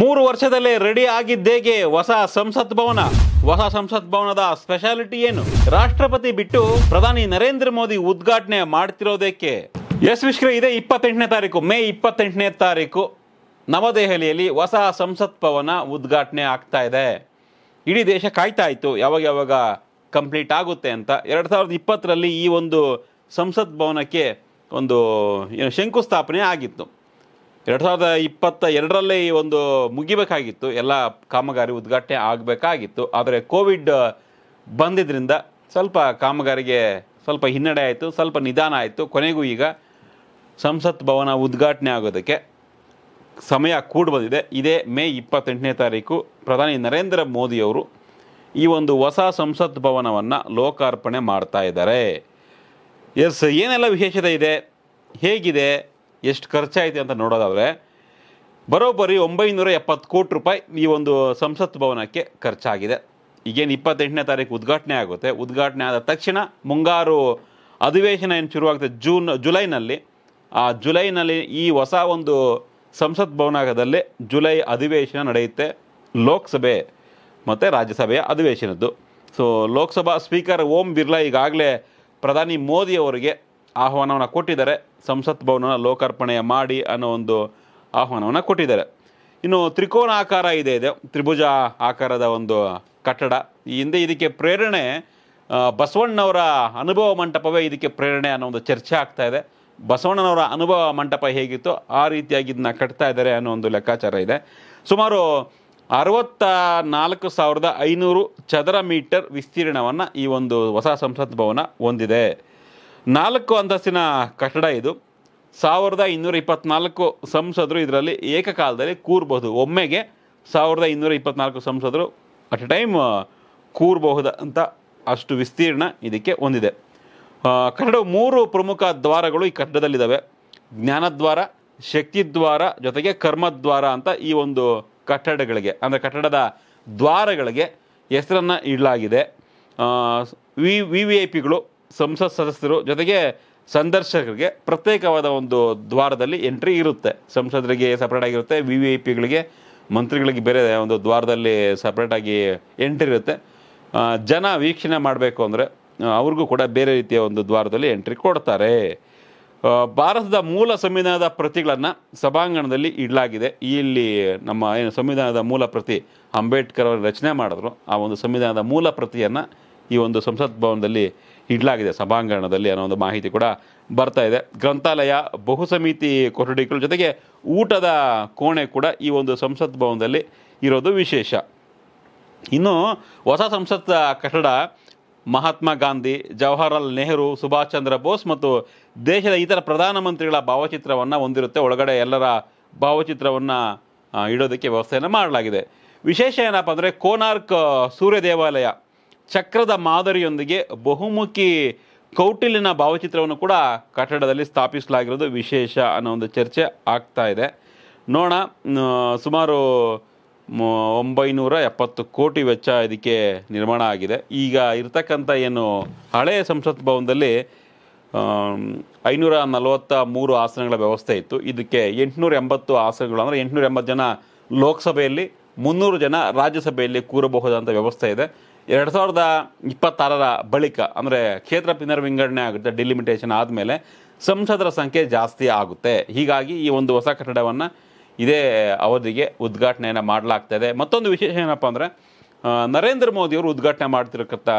ಮೂರು ವರ್ಷದಲ್ಲೇ ರೆಡಿ ಆಗಿದ್ದೇಗೆ ಹೊಸ ಸಂಸತ್ ಭವನ ಹೊಸ ಸಂಸತ್ ಭವನದ ಸ್ಪೆಷಾಲಿಟಿ ಏನು ರಾಷ್ಟ್ರಪತಿ ಬಿಟ್ಟು ಪ್ರಧಾನಿ ನರೇಂದ್ರ ಮೋದಿ ಉದ್ಘಾಟನೆ ಮಾಡ್ತಿರೋದಕ್ಕೆ ಎಸ್ ವಿಶ್ವ ಇದೆ ಇಪ್ಪತ್ತೆಂಟನೇ ತಾರೀಕು ಮೇ ಇಪ್ಪತ್ತೆಂಟನೇ ತಾರೀಕು ನವದೆಹಲಿಯಲ್ಲಿ ಹೊಸ ಸಂಸತ್ ಭವನ ಉದ್ಘಾಟನೆ ಆಗ್ತಾ ಇದೆ ಇಡೀ ದೇಶ ಕಾಯ್ತಾ ಇತ್ತು ಯಾವಾಗ ಯಾವಾಗ ಕಂಪ್ಲೀಟ್ ಆಗುತ್ತೆ ಅಂತ ಎರಡು ಸಾವಿರದ ಇಪ್ಪತ್ತರಲ್ಲಿ ಈ ಒಂದು ಸಂಸತ್ ಭವನಕ್ಕೆ ಒಂದು ಏನು ಶಂಕುಸ್ಥಾಪನೆ ಆಗಿತ್ತು ಎರಡು ಸಾವಿರದ ಇಪ್ಪತ್ತ ಎರಡರಲ್ಲಿ ಒಂದು ಮುಗಿಬೇಕಾಗಿತ್ತು ಎಲ್ಲ ಕಾಮಗಾರಿ ಉದ್ಘಾಟನೆ ಆಗಬೇಕಾಗಿತ್ತು ಆದರೆ ಕೋವಿಡ್ ಬಂದಿದ್ದರಿಂದ ಸ್ವಲ್ಪ ಕಾಮಗಾರಿಗೆ ಸ್ವಲ್ಪ ಹಿನ್ನಡೆ ಆಯಿತು ಸ್ವಲ್ಪ ನಿಧಾನ ಆಯಿತು ಕೊನೆಗೂ ಈಗ ಸಂಸತ್ ಭವನ ಉದ್ಘಾಟನೆ ಆಗೋದಕ್ಕೆ ಸಮಯ ಕೂಡಿ ಬಂದಿದೆ ಇದೇ ಮೇ ಇಪ್ಪತ್ತೆಂಟನೇ ತಾರೀಕು ಪ್ರಧಾನಿ ನರೇಂದ್ರ ಮೋದಿಯವರು ಈ ಒಂದು ಹೊಸ ಸಂಸತ್ ಭವನವನ್ನು ಲೋಕಾರ್ಪಣೆ ಮಾಡ್ತಾ ಇದ್ದಾರೆ ಎಸ್ ಏನೆಲ್ಲ ವಿಶೇಷತೆ ಇದೆ ಹೇಗಿದೆ ಎಷ್ಟು ಖರ್ಚಾಯಿತು ಅಂತ ನೋಡೋದಾದರೆ ಬರೋಬ್ಬರಿ ಒಂಬೈನೂರ ಎಪ್ಪತ್ತು ಕೋಟಿ ರೂಪಾಯಿ ಈ ಒಂದು ಸಂಸತ್ ಭವನಕ್ಕೆ ಖರ್ಚಾಗಿದೆ ಈಗೇನು ಇಪ್ಪತ್ತೆಂಟನೇ ತಾರೀಕು ಉದ್ಘಾಟನೆ ಆಗುತ್ತೆ ಉದ್ಘಾಟನೆ ಆದ ತಕ್ಷಣ ಮುಂಗಾರು ಅಧಿವೇಶನ ಏನು ಶುರುವಾಗುತ್ತೆ ಜೂನ್ ಜುಲೈನಲ್ಲಿ ಆ ಜುಲೈನಲ್ಲಿ ಈ ಹೊಸ ಒಂದು ಸಂಸತ್ ಭವನದಲ್ಲಿ ಜುಲೈ ಅಧಿವೇಶನ ನಡೆಯುತ್ತೆ ಲೋಕಸಭೆ ಮತ್ತು ರಾಜ್ಯಸಭೆಯ ಅಧಿವೇಶನದ್ದು ಸೊ ಲೋಕಸಭಾ ಸ್ಪೀಕರ್ ಓಂ ಬಿರ್ಲಾ ಈಗಾಗಲೇ ಪ್ರಧಾನಿ ಮೋದಿ ಅವರಿಗೆ ಆಹ್ವಾನವನ್ನು ಕೊಟ್ಟಿದ್ದಾರೆ ಸಂಸತ್ ಭವನ ಲೋಕಾರ್ಪಣೆ ಮಾಡಿ ಅನ್ನೋ ಒಂದು ಆಹ್ವಾನವನ್ನು ಕೊಟ್ಟಿದ್ದಾರೆ ಇನ್ನು ತ್ರಿಕೋನ ಆಕಾರ ಇದೆ ಇದೆ ತ್ರಿಭುಜ ಆಕಾರದ ಒಂದು ಕಟ್ಟಡ ಈ ಹಿಂದೆ ಇದಕ್ಕೆ ಪ್ರೇರಣೆ ಬಸವಣ್ಣವರ ಅನುಭವ ಮಂಟಪವೇ ಇದಕ್ಕೆ ಪ್ರೇರಣೆ ಅನ್ನೋ ಒಂದು ಚರ್ಚೆ ಆಗ್ತಾ ಇದೆ ಬಸವಣ್ಣನವರ ಅನುಭವ ಮಂಟಪ ಹೇಗಿತ್ತು ಆ ರೀತಿಯಾಗಿ ಇದನ್ನ ಕಟ್ತಾ ಇದ್ದಾರೆ ಅನ್ನೋ ಒಂದು ಲೆಕ್ಕಾಚಾರ ಇದೆ ಸುಮಾರು ಅರವತ್ತ ನಾಲ್ಕು ಸಾವಿರದ ಐನೂರು ಚದರ ಮೀಟರ್ ವಿಸ್ತೀರ್ಣವನ್ನು ಈ ಒಂದು ಹೊಸ ಸಂಸತ್ ಭವನ ಹೊಂದಿದೆ ನಾಲ್ಕು ಅಂತಸ್ತಿನ ಕಟ್ಟಡ ಇದು ಸಾವಿರದ ಇನ್ನೂರ ಇಪ್ಪತ್ನಾಲ್ಕು ಸಂಸದರು ಇದರಲ್ಲಿ ಏಕಕಾಲದಲ್ಲಿ ಕೂರಬಹುದು ಒಮ್ಮೆಗೆ ಸಾವಿರದ ಇನ್ನೂರ ಇಪ್ಪತ್ನಾಲ್ಕು ಸಂಸದರು ಅಟ್ ಎ ಟೈಮ್ ಕೂರಬಹುದು ಅಂತ ಅಷ್ಟು ವಿಸ್ತೀರ್ಣ ಇದಕ್ಕೆ ಹೊಂದಿದೆ ಕನ್ನಡ ಮೂರು ಪ್ರಮುಖ ದ್ವಾರಗಳು ಈ ಕಟ್ಟಡದಲ್ಲಿದ್ದಾವೆ ಜ್ಞಾನದ್ವಾರ ಶಕ್ತಿದ್ವಾರ ಜೊತೆಗೆ ಕರ್ಮದ್ವಾರ ಅಂತ ಈ ಒಂದು ಕಟ್ಟಡಗಳಿಗೆ ಅಂದರೆ ಕಟ್ಟಡದ ದ್ವಾರಗಳಿಗೆ ಹೆಸರನ್ನು ಇಡಲಾಗಿದೆ ವಿ ವಿ ವಿ ಐ ಪಿಗಳು ಸಂಸತ್ ಸದಸ್ಯರು ಜೊತೆಗೆ ಸಂದರ್ಶಕರಿಗೆ ಪ್ರತ್ಯೇಕವಾದ ಒಂದು ದ್ವಾರದಲ್ಲಿ ಎಂಟ್ರಿ ಇರುತ್ತೆ ಸಂಸದರಿಗೆ ಸಪ್ರೇಟ್ ಆಗಿರುತ್ತೆ ವಿ ವಿ ಐ ಪಿಗಳಿಗೆ ಮಂತ್ರಿಗಳಿಗೆ ಬೇರೆ ಒಂದು ದ್ವಾರದಲ್ಲಿ ಸಪ್ರೇಟಾಗಿ ಎಂಟ್ರಿ ಇರುತ್ತೆ ಜನ ವೀಕ್ಷಣೆ ಮಾಡಬೇಕು ಅಂದರೆ ಅವ್ರಿಗೂ ಕೂಡ ಬೇರೆ ರೀತಿಯ ಒಂದು ದ್ವಾರದಲ್ಲಿ ಎಂಟ್ರಿ ಕೊಡ್ತಾರೆ ಭಾರತದ ಮೂಲ ಸಂವಿಧಾನದ ಪ್ರತಿಗಳನ್ನು ಸಭಾಂಗಣದಲ್ಲಿ ಇಡಲಾಗಿದೆ ಇಲ್ಲಿ ನಮ್ಮ ಏನು ಸಂವಿಧಾನದ ಮೂಲ ಪ್ರತಿ ಅಂಬೇಡ್ಕರ್ ಅವರು ರಚನೆ ಮಾಡಿದ್ರು ಆ ಒಂದು ಸಂವಿಧಾನದ ಮೂಲ ಪ್ರತಿಯನ್ನು ಈ ಒಂದು ಸಂಸತ್ ಭವನದಲ್ಲಿ ಇಡಲಾಗಿದೆ ಸಭಾಂಗಣದಲ್ಲಿ ಅನ್ನೋ ಒಂದು ಮಾಹಿತಿ ಕೂಡ ಬರ್ತಾ ಇದೆ ಗ್ರಂಥಾಲಯ ಬಹುಸಮಿತಿ ಕೊಠಡಿಗಳ ಜೊತೆಗೆ ಊಟದ ಕೋಣೆ ಕೂಡ ಈ ಒಂದು ಸಂಸತ್ ಭವನದಲ್ಲಿ ಇರೋದು ವಿಶೇಷ ಇನ್ನು ಹೊಸ ಸಂಸತ್ ಕಟ್ಟಡ ಮಹಾತ್ಮ ಗಾಂಧಿ ಜವಾಹರಲಾಲ್ ನೆಹರು ಸುಭಾಷ್ ಚಂದ್ರ ಬೋಸ್ ಮತ್ತು ದೇಶದ ಇತರ ಪ್ರಧಾನಮಂತ್ರಿಗಳ ಭಾವಚಿತ್ರವನ್ನು ಹೊಂದಿರುತ್ತೆ ಒಳಗಡೆ ಎಲ್ಲರ ಭಾವಚಿತ್ರವನ್ನು ಇಡೋದಕ್ಕೆ ವ್ಯವಸ್ಥೆಯನ್ನು ಮಾಡಲಾಗಿದೆ ವಿಶೇಷ ಏನಪ್ಪ ಅಂದರೆ ಕೋನಾರ್ಕ್ ಸೂರ್ಯ ದೇವಾಲಯ ಚಕ್ರದ ಮಾದರಿಯೊಂದಿಗೆ ಬಹುಮುಖಿ ಕೌಟಿಲಿನ ಭಾವಚಿತ್ರವನ್ನು ಕೂಡ ಕಟ್ಟಡದಲ್ಲಿ ಸ್ಥಾಪಿಸಲಾಗಿರೋದು ವಿಶೇಷ ಅನ್ನೋ ಒಂದು ಚರ್ಚೆ ಆಗ್ತಾ ಇದೆ ನೋಣ ಸುಮಾರು ಒಂಬೈನೂರ ಎಪ್ಪತ್ತು ಕೋಟಿ ವೆಚ್ಚ ಇದಕ್ಕೆ ನಿರ್ಮಾಣ ಆಗಿದೆ ಈಗ ಇರತಕ್ಕಂಥ ಏನು ಹಳೆಯ ಸಂಸತ್ ಭವನದಲ್ಲಿ ಐನೂರ ನಲವತ್ತ ಮೂರು ಆಸನಗಳ ವ್ಯವಸ್ಥೆ ಇತ್ತು ಇದಕ್ಕೆ ಎಂಟುನೂರ ಎಂಬತ್ತು ಆಸನಗಳು ಅಂದರೆ ಎಂಟುನೂರ ಎಂಬತ್ತು ಜನ ಲೋಕಸಭೆಯಲ್ಲಿ ಮುನ್ನೂರು ಜನ ರಾಜ್ಯಸಭೆಯಲ್ಲಿ ಕೂರಬಹುದಾದಂಥ ವ್ಯವಸ್ಥೆ ಇದೆ ಎರಡು ಸಾವಿರದ ಇಪ್ಪತ್ತಾರರ ಬಳಿಕ ಅಂದರೆ ಕ್ಷೇತ್ರ ಪುನರ್ವಿಂಗಡಣೆ ಆಗುತ್ತೆ ಡಿಲಿಮಿಟೇಷನ್ ಆದಮೇಲೆ ಸಂಸದರ ಸಂಖ್ಯೆ ಜಾಸ್ತಿ ಆಗುತ್ತೆ ಹೀಗಾಗಿ ಈ ಒಂದು ಹೊಸ ಕಟ್ಟಡವನ್ನು ಇದೇ ಅವಧಿಗೆ ಉದ್ಘಾಟನೆಯನ್ನು ಮಾಡಲಾಗ್ತದೆ ಮತ್ತೊಂದು ವಿಶೇಷ ಏನಪ್ಪ ಅಂದರೆ ನರೇಂದ್ರ ಮೋದಿಯವರು ಉದ್ಘಾಟನೆ ಮಾಡ್ತಿರಕ್ಕಂಥ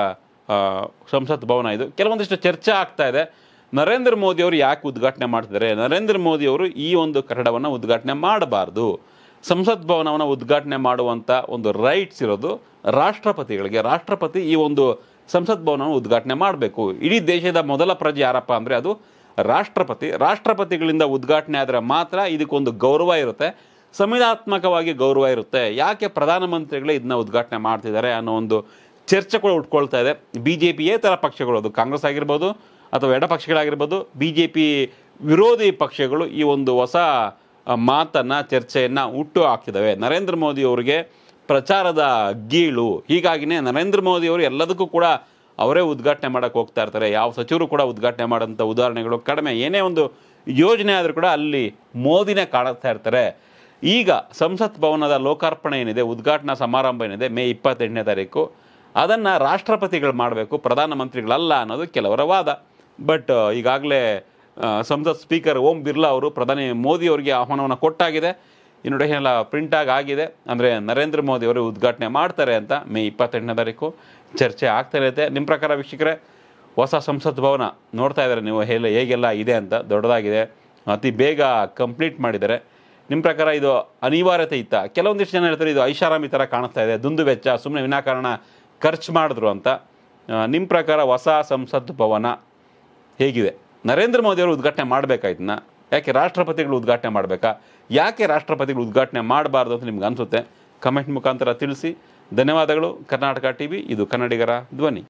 ಸಂಸತ್ ಭವನ ಇದು ಕೆಲವೊಂದಿಷ್ಟು ಚರ್ಚೆ ಆಗ್ತಾ ಇದೆ ನರೇಂದ್ರ ಮೋದಿಯವರು ಯಾಕೆ ಉದ್ಘಾಟನೆ ಮಾಡ್ತಿದ್ದಾರೆ ನರೇಂದ್ರ ಮೋದಿಯವರು ಈ ಒಂದು ಕಟ್ಟಡವನ್ನು ಉದ್ಘಾಟನೆ ಮಾಡಬಾರ್ದು ಸಂಸತ್ ಭವನವನ್ನು ಉದ್ಘಾಟನೆ ಮಾಡುವಂಥ ಒಂದು ರೈಟ್ಸ್ ಇರೋದು ರಾಷ್ಟ್ರಪತಿಗಳಿಗೆ ರಾಷ್ಟ್ರಪತಿ ಈ ಒಂದು ಸಂಸತ್ ಭವನವನ್ನು ಉದ್ಘಾಟನೆ ಮಾಡಬೇಕು ಇಡೀ ದೇಶದ ಮೊದಲ ಪ್ರಜೆ ಯಾರಪ್ಪ ಅಂದರೆ ಅದು ರಾಷ್ಟ್ರಪತಿ ರಾಷ್ಟ್ರಪತಿಗಳಿಂದ ಉದ್ಘಾಟನೆ ಆದರೆ ಮಾತ್ರ ಇದಕ್ಕೊಂದು ಗೌರವ ಇರುತ್ತೆ ಸಂವಿಧಾತ್ಮಕವಾಗಿ ಗೌರವ ಇರುತ್ತೆ ಯಾಕೆ ಪ್ರಧಾನಮಂತ್ರಿಗಳೇ ಇದನ್ನ ಉದ್ಘಾಟನೆ ಮಾಡ್ತಿದ್ದಾರೆ ಅನ್ನೋ ಒಂದು ಚರ್ಚೆ ಕೂಡ ಉಟ್ಕೊಳ್ತಾ ಇದೆ ಬಿ ಜೆ ಪಿ ಥರ ಪಕ್ಷಗಳು ಅದು ಕಾಂಗ್ರೆಸ್ ಆಗಿರ್ಬೋದು ಅಥವಾ ಎಡ ಬಿ ಜೆ ಪಿ ವಿರೋಧಿ ಪಕ್ಷಗಳು ಈ ಒಂದು ಹೊಸ ಮಾತನ್ನು ಚರ್ಚೆಯನ್ನು ಹುಟ್ಟು ಹಾಕ್ತಿದ್ದಾವೆ ನರೇಂದ್ರ ಮೋದಿ ಅವರಿಗೆ ಪ್ರಚಾರದ ಗೀಳು ಹೀಗಾಗಿನೇ ನರೇಂದ್ರ ಮೋದಿಯವರು ಎಲ್ಲದಕ್ಕೂ ಕೂಡ ಅವರೇ ಉದ್ಘಾಟನೆ ಮಾಡೋಕ್ಕೆ ಹೋಗ್ತಾ ಇರ್ತಾರೆ ಯಾವ ಸಚಿವರು ಕೂಡ ಉದ್ಘಾಟನೆ ಮಾಡೋಂಥ ಉದಾಹರಣೆಗಳು ಕಡಿಮೆ ಏನೇ ಒಂದು ಯೋಜನೆ ಆದರೂ ಕೂಡ ಅಲ್ಲಿ ಮೋದಿನೇ ಕಾಣಿಸ್ತಾ ಇರ್ತಾರೆ ಈಗ ಸಂಸತ್ ಭವನದ ಲೋಕಾರ್ಪಣೆ ಏನಿದೆ ಉದ್ಘಾಟನಾ ಸಮಾರಂಭ ಏನಿದೆ ಮೇ ಇಪ್ಪತ್ತೆಂಟನೇ ತಾರೀಕು ಅದನ್ನು ರಾಷ್ಟ್ರಪತಿಗಳು ಮಾಡಬೇಕು ಪ್ರಧಾನಮಂತ್ರಿಗಳಲ್ಲ ಅನ್ನೋದು ಕೆಲವರ ವಾದ ಬಟ್ ಈಗಾಗಲೇ ಸಂಸತ್ ಸ್ಪೀಕರ್ ಓಂ ಬಿರ್ಲಾ ಅವರು ಪ್ರಧಾನಿ ಮೋದಿ ಅವರಿಗೆ ಆಹ್ವಾನವನ್ನು ಕೊಟ್ಟಾಗಿದೆ ಇನ್ವಿಟೇಷನ್ ಪ್ರಿಂಟ್ ಪ್ರಿಂಟಾಗಿ ಆಗಿದೆ ಅಂದರೆ ನರೇಂದ್ರ ಮೋದಿ ಅವರು ಉದ್ಘಾಟನೆ ಮಾಡ್ತಾರೆ ಅಂತ ಮೇ ಇಪ್ಪತ್ತೆಂಟನೇ ತಾರೀಕು ಚರ್ಚೆ ಆಗ್ತಾ ಇರುತ್ತೆ ನಿಮ್ಮ ಪ್ರಕಾರ ವೀಕ್ಷಕರೇ ಹೊಸ ಸಂಸತ್ ಭವನ ನೋಡ್ತಾ ಇದ್ದಾರೆ ನೀವು ಹೇಗೆ ಹೇಗೆಲ್ಲ ಇದೆ ಅಂತ ದೊಡ್ಡದಾಗಿದೆ ಅತಿ ಬೇಗ ಕಂಪ್ಲೀಟ್ ಮಾಡಿದ್ದಾರೆ ನಿಮ್ಮ ಪ್ರಕಾರ ಇದು ಅನಿವಾರ್ಯತೆ ಇತ್ತ ಕೆಲವೊಂದಿಷ್ಟು ಜನ ಹೇಳ್ತಾರೆ ಇದು ಐಷಾರಾಮಿ ಥರ ಕಾಣಿಸ್ತಾ ಇದೆ ದುಂದು ವೆಚ್ಚ ಸುಮ್ಮನೆ ವಿನಾಕಾರಣ ಖರ್ಚು ಮಾಡಿದ್ರು ಅಂತ ನಿಮ್ಮ ಪ್ರಕಾರ ಹೊಸ ಸಂಸತ್ ಭವನ ಹೇಗಿದೆ ನರೇಂದ್ರ ಮೋದಿಯವರು ಉದ್ಘಾಟನೆ ಮಾಡಬೇಕಾಯ್ತನ್ನ ಯಾಕೆ ರಾಷ್ಟ್ರಪತಿಗಳು ಉದ್ಘಾಟನೆ ಮಾಡಬೇಕಾ ಯಾಕೆ ರಾಷ್ಟ್ರಪತಿಗಳು ಉದ್ಘಾಟನೆ ಮಾಡಬಾರ್ದು ಅಂತ ನಿಮ್ಗೆ ಅನಿಸುತ್ತೆ ಕಮೆಂಟ್ ಮುಖಾಂತರ ತಿಳಿಸಿ ಧನ್ಯವಾದಗಳು ಕರ್ನಾಟಕ ಟಿ ವಿ ಇದು ಕನ್ನಡಿಗರ ಧ್ವನಿ